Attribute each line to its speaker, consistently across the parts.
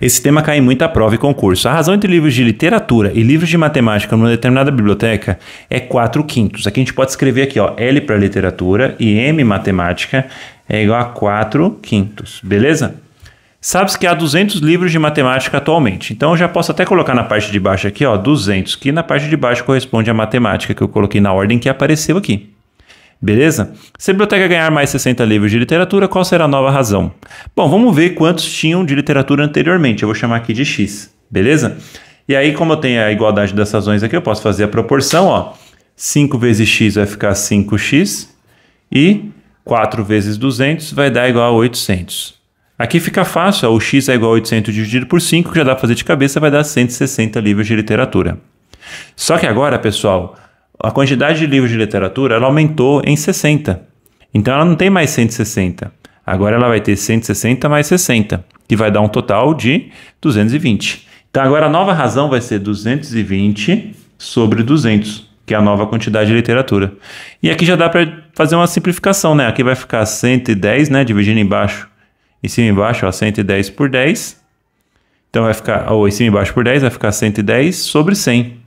Speaker 1: Esse tema cai em muita prova e concurso. A razão entre livros de literatura e livros de matemática numa determinada biblioteca é 4 quintos. Aqui a gente pode escrever aqui, ó, L para literatura e M matemática é igual a 4 quintos, beleza? Sabes que há 200 livros de matemática atualmente, então eu já posso até colocar na parte de baixo aqui, ó, 200, que na parte de baixo corresponde à matemática que eu coloquei na ordem que apareceu aqui. Beleza? Se a biblioteca ganhar mais 60 livros de literatura, qual será a nova razão? Bom, vamos ver quantos tinham de literatura anteriormente. Eu vou chamar aqui de X, beleza? E aí, como eu tenho a igualdade das razões aqui, eu posso fazer a proporção, ó. 5 vezes x vai ficar 5x e 4 vezes 200 vai dar igual a 800. Aqui fica fácil, ó, o x é igual a 800 dividido por 5, que já dá para fazer de cabeça, vai dar 160 livros de literatura. Só que agora, pessoal, a quantidade de livros de literatura ela aumentou em 60. Então ela não tem mais 160. Agora ela vai ter 160 mais 60, que vai dar um total de 220. Então agora a nova razão vai ser 220 sobre 200, que é a nova quantidade de literatura. E aqui já dá para fazer uma simplificação, né? Aqui vai ficar 110, né, dividindo embaixo em cima e embaixo, ó, 110 por 10. Então vai ficar, ou em cima e embaixo por 10 vai ficar 110 sobre 100.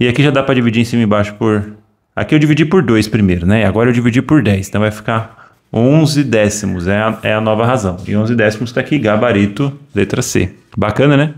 Speaker 1: E aqui já dá para dividir em cima e embaixo por... Aqui eu dividi por 2 primeiro, né? Agora eu dividi por 10, então vai ficar 11 décimos, é a, é a nova razão. E 11 décimos está aqui, gabarito, letra C. Bacana, né?